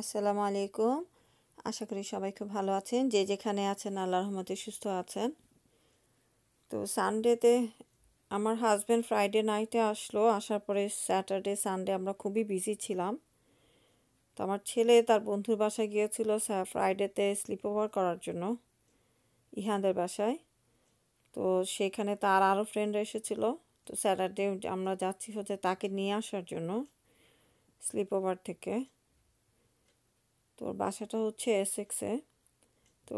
আসসালামু আলাইকুম আশা করি সবাই খুব ভালো আছেন যে যেখানে আছেন আল্লাহ রহমতে সুস্থ আছেন তো সানডেতে আমার হাজব্যান্ড ফ্রাইডে নাইটে আসলো আসার পরে স্যাটারডে সানডে আমরা খুবই বিজি ছিলাম তো আমার ছেলে তার বন্ধুর বাসায় গিয়েছিল ফ্রাইডেতে স্লিপ ওভার করার জন্য ইহাদের বাসায় তো সেখানে তার আরও ফ্রেন্ড এসেছিল তো স্যাটারডে আমরা যাচ্ছি হচ্ছে তাকে নিয়ে আসার জন্য স্লিপ ওভার থেকে তোর বাসাটা হচ্ছে এক্সে তো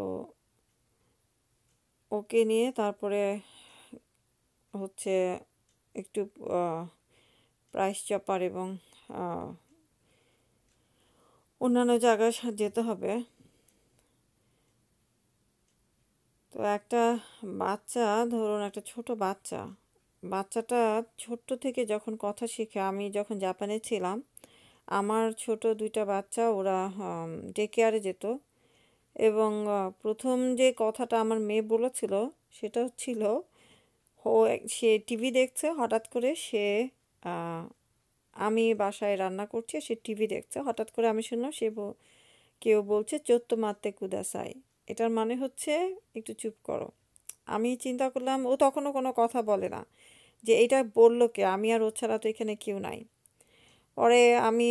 ওকে নিয়ে তারপরে হচ্ছে একটু প্রাইস চপার এবং অন্যান্য জায়গায় যেতে হবে তো একটা বাচ্চা ধরুন একটা ছোট বাচ্চা বাচ্চাটা ছোট্ট থেকে যখন কথা শিখে আমি যখন জাপানে ছিলাম আমার ছোট দুইটা বাচ্চা ওরা ডে কেয়ারে যেত এবং প্রথম যে কথাটা আমার মেয়ে বলেছিল সেটা ছিল ও সে টিভি দেখছে হঠাৎ করে সে আমি বাসায় রান্না করছি সে টিভি দেখছে হঠাৎ করে আমি শুনলাম সে কেউ বলছে চোদ্দ মারতে কুদাসাই এটার মানে হচ্ছে একটু চুপ করো আমি চিন্তা করলাম ও তখনও কোনো কথা বলে না যে এটা বললো কে আমি আর ও ছাড়া তো এখানে কেউ নাই পরে আমি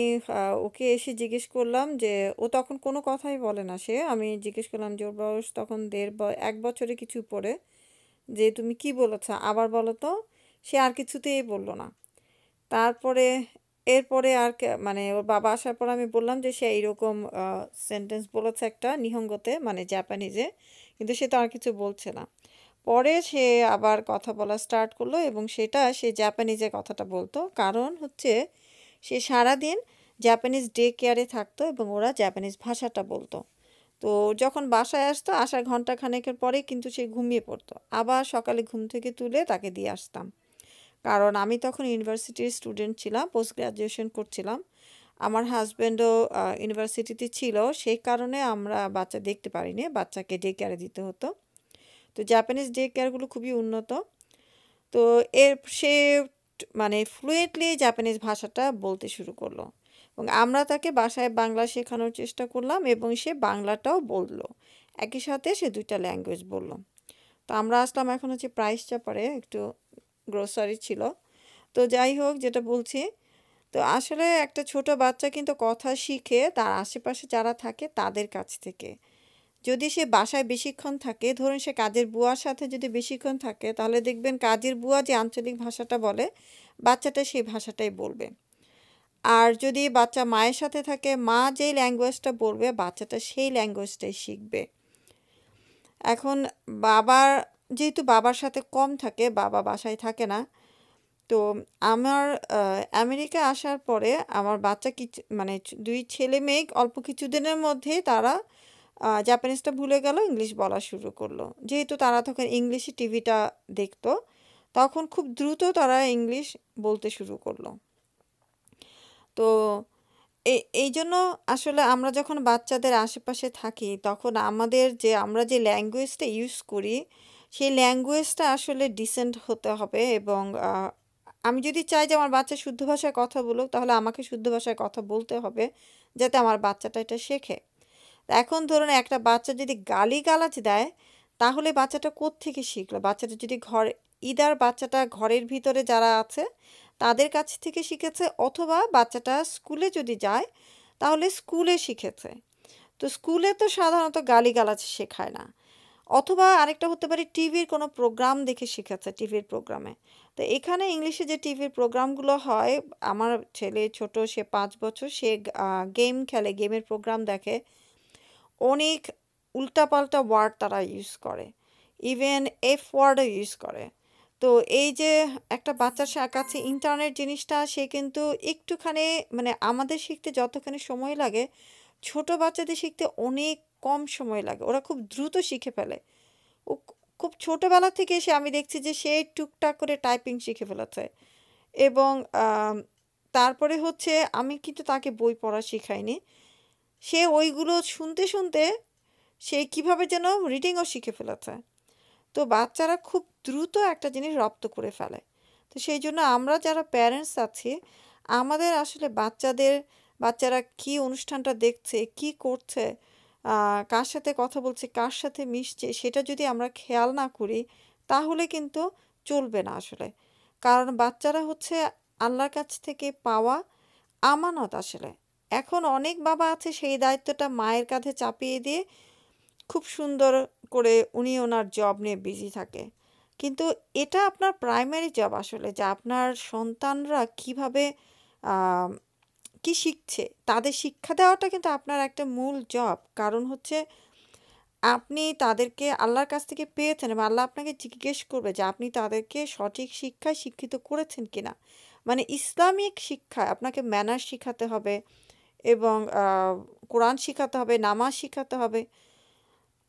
ওকে এসে জিজ্ঞেস করলাম যে ও তখন কোনো কথাই বলে না সে আমি জিজ্ঞেস করলাম যে ওর বয়স তখন দেড় এক বছরে কিছু পরে যে তুমি কি বলেছ আবার বলো তো সে আর কিছুতেই বললো না তারপরে এরপরে আর মানে ওর বাবা আসার পর আমি বললাম যে সে এইরকম সেন্টেন্স বলেছে একটা নিহঙ্গতে মানে জাপানিজে কিন্তু সে তো আর কিছু বলছে না পরে সে আবার কথা বলা স্টার্ট করলো এবং সেটা সে জাপানিজে কথাটা বলতো কারণ হচ্ছে সে সারাদিন জাপানিজ ডে কেয়ারে থাকতো এবং ওরা জাপানিজ ভাষাটা বলতো তো যখন বাসায় আসতো আসার ঘন্টা খানেকের পরে কিন্তু সে ঘুমিয়ে পড়তো আবার সকালে ঘুম থেকে তুলে তাকে দিয়ে আসতাম কারণ আমি তখন ইউনিভার্সিটির স্টুডেন্ট ছিলাম পোস্ট গ্র্যাজুয়েশন করছিলাম আমার হাজব্যান্ডও ইউনিভার্সিটিতে ছিল সেই কারণে আমরা বাচ্চা দেখতে পারিনি বাচ্চাকে ডে কেয়ারে দিতে হতো তো জাপানিজ ডে কেয়ারগুলো খুবই উন্নত তো এর সে মানে ফ্লুয়েন্টলি জাপানিজ ভাষাটা বলতে শুরু করলো এবং আমরা তাকে বাসায় বাংলা শেখানোর চেষ্টা করলাম এবং সে বাংলাটাও বলল একই সাথে সে দুইটা ল্যাঙ্গুয়েজ বলল তো আমরা আসলাম এখন হচ্ছে প্রাইস চাপারে একটু গ্রোসারি ছিল তো যাই হোক যেটা বলছি তো আসলে একটা ছোট বাচ্চা কিন্তু কথা শিখে তার আশেপাশে যারা থাকে তাদের কাছ থেকে যদি সে বাসায় বেশিক্ষণ থাকে ধরুন সে কাজের বুয়ার সাথে যদি বেশিক্ষণ থাকে তাহলে দেখবেন কাজের বুয়া যে আঞ্চলিক ভাষাটা বলে বাচ্চাটা সেই ভাষাটাই বলবে আর যদি বাচ্চা মায়ের সাথে থাকে মা যেই ল্যাঙ্গুয়েজটা বলবে বাচ্চাটা সেই ল্যাঙ্গুয়েজটাই শিখবে এখন বাবার যেহেতু বাবার সাথে কম থাকে বাবা বাসায় থাকে না তো আমার আমেরিকা আসার পরে আমার বাচ্চা কিছু মানে দুই ছেলে মেয়ে অল্প কিছুদিনের মধ্যে তারা জাপানিজটা ভুলে গেল ইংলিশ বলা শুরু করলো যেহেতু তারা তখন ইংলিশে টিভিটা দেখতো তখন খুব দ্রুত তারা ইংলিশ বলতে শুরু করলো তো এই এই জন্য আসলে আমরা যখন বাচ্চাদের আশেপাশে থাকি তখন আমাদের যে আমরা যে ল্যাঙ্গুয়েজটা ইউজ করি সেই ল্যাঙ্গুয়েজটা আসলে ডিসেন্ট হতে হবে এবং আমি যদি চাই যে আমার বাচ্চা শুদ্ধ ভাষায় কথা বলুক তাহলে আমাকে শুদ্ধ ভাষায় কথা বলতে হবে যাতে আমার বাচ্চাটা এটা শেখে এখন ধরুন একটা বাচ্চা যদি গালি গালাজ দেয় তাহলে বাচ্চাটা থেকে শিখলো বাচ্চাটা যদি ঘর ইদার বাচ্চাটা ঘরের ভিতরে যারা আছে তাদের কাছ থেকে শিখেছে অথবা বাচ্চাটা স্কুলে যদি যায় তাহলে স্কুলে শিখেছে তো স্কুলে তো সাধারণত গালিগালাজ শেখায় না অথবা আরেকটা হতে পারে টিভির কোনো প্রোগ্রাম দেখে শিখেছে টিভির প্রোগ্রামে তো এখানে ইংলিশে যে টিভির প্রোগ্রামগুলো হয় আমার ছেলে ছোট সে পাঁচ বছর সে গেম খেলে গেমের প্রোগ্রাম দেখে অনেক উল্টাপাল্টা ওয়ার্ড তারা ইউজ করে ইভেন এফ ওয়ার্ডও ইউজ করে তো এই যে একটা বাচ্চার কাছে ইন্টারনেট জিনিসটা সে কিন্তু একটুখানি মানে আমাদের শিখতে যতখানি সময় লাগে ছোট বাচ্চাদের শিখতে অনেক কম সময় লাগে ওরা খুব দ্রুত শিখে ফেলে ও খুব ছোটোবেলা থেকে সে আমি দেখছি যে সে টুকটাক করে টাইপিং শিখে ফেলেছে এবং তারপরে হচ্ছে আমি কিন্তু তাকে বই পড়া শিখাইনি সে ওইগুলো শুনতে শুনতে সে কিভাবে যেন রিডিংও শিখে ফেলেছে তো বাচ্চারা খুব দ্রুত একটা জিনিস রপ্ত করে ফেলে তো সেই জন্য আমরা যারা প্যারেন্টস আছি আমাদের আসলে বাচ্চাদের বাচ্চারা কি অনুষ্ঠানটা দেখছে কি করছে কার সাথে কথা বলছে কার সাথে মিশছে সেটা যদি আমরা খেয়াল না করি তাহলে কিন্তু চলবে না আসলে কারণ বাচ্চারা হচ্ছে আল্লাহর কাছ থেকে পাওয়া আমানত আসলে এখন অনেক বাবা আছে সেই দায়িত্বটা মায়ের কাঁধে চাপিয়ে দিয়ে খুব সুন্দর করে উনি ওনার জব নিয়ে বিজি থাকে কিন্তু এটা আপনার প্রাইমারি জব আসলে যে আপনার সন্তানরা কিভাবে কি শিখছে তাদের শিক্ষা দেওয়াটা কিন্তু আপনার একটা মূল জব কারণ হচ্ছে আপনি তাদেরকে আল্লাহর কাছ থেকে পেয়েছেন এবং আল্লাহ আপনাকে জিজ্ঞেস করবে যে আপনি তাদেরকে সঠিক শিক্ষায় শিক্ষিত করেছেন কিনা মানে ইসলামিক শিক্ষায় আপনাকে ম্যানার শিখাতে হবে এবং কোরআন শেখাতে হবে নামাজ শেখাতে হবে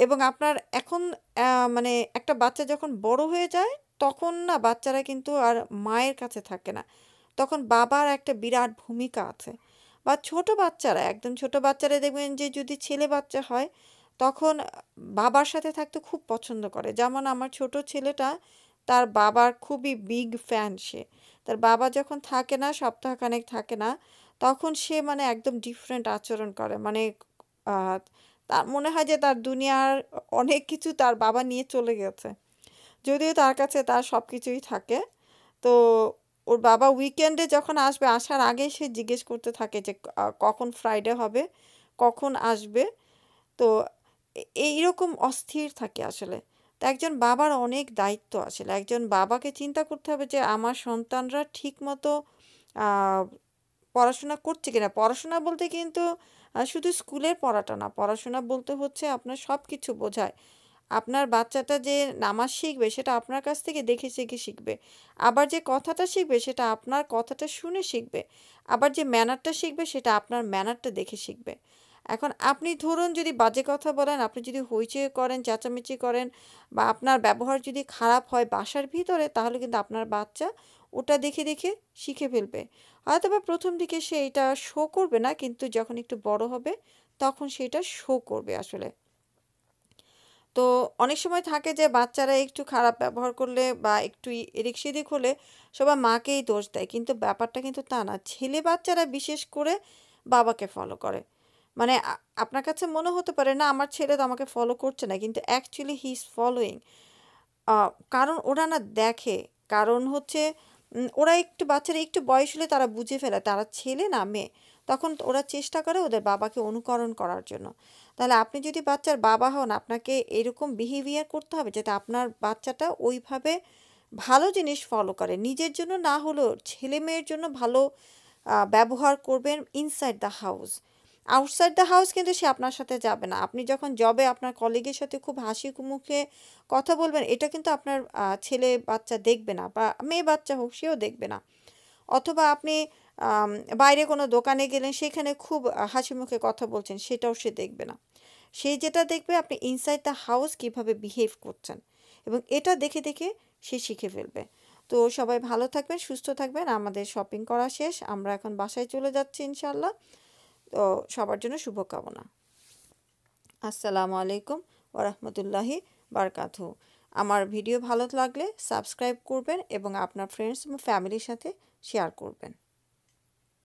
এবং আপনার এখন মানে একটা বাচ্চা যখন বড় হয়ে যায় তখন না বাচ্চারা কিন্তু আর মায়ের কাছে থাকে না তখন বাবার একটা বিরাট ভূমিকা আছে বা ছোট বাচ্চারা একদম ছোট বাচ্চারা দেখবেন যে যদি ছেলে বাচ্চা হয় তখন বাবার সাথে থাকতে খুব পছন্দ করে যেমন আমার ছোট ছেলেটা তার বাবার খুবই বিগ ফ্যান সে তার বাবা যখন থাকে না সপ্তাহখানেক থাকে না তখন সে মানে একদম ডিফারেন্ট আচরণ করে মানে তার মনে হয় যে তার দুনিয়ার অনেক কিছু তার বাবা নিয়ে চলে গেছে যদিও তার কাছে তার সব কিছুই থাকে তো ওর বাবা উইকেন্ডে যখন আসবে আসার আগে সে জিজ্ঞেস করতে থাকে যে কখন ফ্রাইডে হবে কখন আসবে তো এইরকম অস্থির থাকে আসলে তো একজন বাবার অনেক দায়িত্ব আসলে একজন বাবাকে চিন্তা করতে হবে যে আমার সন্তানরা ঠিকমতো পড়াশোনা করছে কিনা পড়াশোনা বলতে কিন্তু শুধু স্কুলের পড়াটা না পড়াশোনা বলতে হচ্ছে আপনার সব কিছু বোঝায় আপনার বাচ্চাটা যে নামাজ শিখবে সেটা আপনার কাছ থেকে দেখে শিখে শিখবে আবার যে কথাটা শিখবে সেটা আপনার কথাটা শুনে শিখবে আবার যে ম্যানারটা শিখবে সেটা আপনার ম্যানারটা দেখে শিখবে এখন আপনি ধরুন যদি বাজে কথা বলেন আপনি যদি হইচে করেন চেঁচামেচি করেন বা আপনার ব্যবহার যদি খারাপ হয় বাসার ভিতরে তাহলে কিন্তু আপনার বাচ্চা ওটা দেখে দেখে শিখে ফেলবে হয়তো বা প্রথম দিকে সে এটা শো করবে না কিন্তু যখন একটু বড় হবে তখন সেটা শো করবে আসলে তো অনেক সময় থাকে যে বাচ্চারা একটু খারাপ ব্যবহার করলে বা একটু এদিক সেদিক হলে সবাই মাকেই দোষ দেয় কিন্তু ব্যাপারটা কিন্তু তা না ছেলে বাচ্চারা বিশেষ করে বাবাকে ফলো করে মানে আপনার কাছে মনে হতে পারে না আমার ছেলে তো আমাকে ফলো করছে না কিন্তু অ্যাকচুয়ালি হি ইজ ফলোয়িং কারণ ওরা না দেখে কারণ হচ্ছে ওরা একটু বাচ্চারা একটু বয়স হলে তারা বুঝে ফেলে তারা ছেলে না মেয়ে তখন ওরা চেষ্টা করে ওদের বাবাকে অনুকরণ করার জন্য তাহলে আপনি যদি বাচ্চার বাবা হন আপনাকে এরকম বিহেভিয়ার করতে হবে যাতে আপনার বাচ্চাটা ওইভাবে ভালো জিনিস ফলো করে নিজের জন্য না হলেও ছেলে মেয়ের জন্য ভালো ব্যবহার করবেন inside the house outside the house কিন্তু সে আপনার সাথে যাবে না আপনি যখন জবে আপনার কলিগের সাথে খুব হাসি মুখে কথা বলবেন এটা কিন্তু আপনার ছেলে বাচ্চা দেখবে না বা মেয়ে বাচ্চা হোক সেও দেখবে না অথবা আপনি বাইরে কোনো দোকানে গেলেন সেখানে খুব হাসি মুখে কথা বলছেন সেটাও সে দেখবে না সে যেটা দেখবে আপনি ইনসাইড দ্য হাউস কিভাবে বিহেভ করছেন এবং এটা দেখে দেখে সে শিখে ফেলবে তো সবাই ভালো থাকবেন সুস্থ থাকবেন আমাদের শপিং করা শেষ আমরা এখন বাসায় চলে যাচ্ছি ইনশাল্লাহ তো সবার জন্য শুভকামনা আসসালামু আলাইকুম ওরহমতুল্লাহি বারকাথু আমার ভিডিও ভালো লাগলে সাবস্ক্রাইব করবেন এবং আপনার ফ্রেন্ডস এবং ফ্যামিলির সাথে শেয়ার করবেন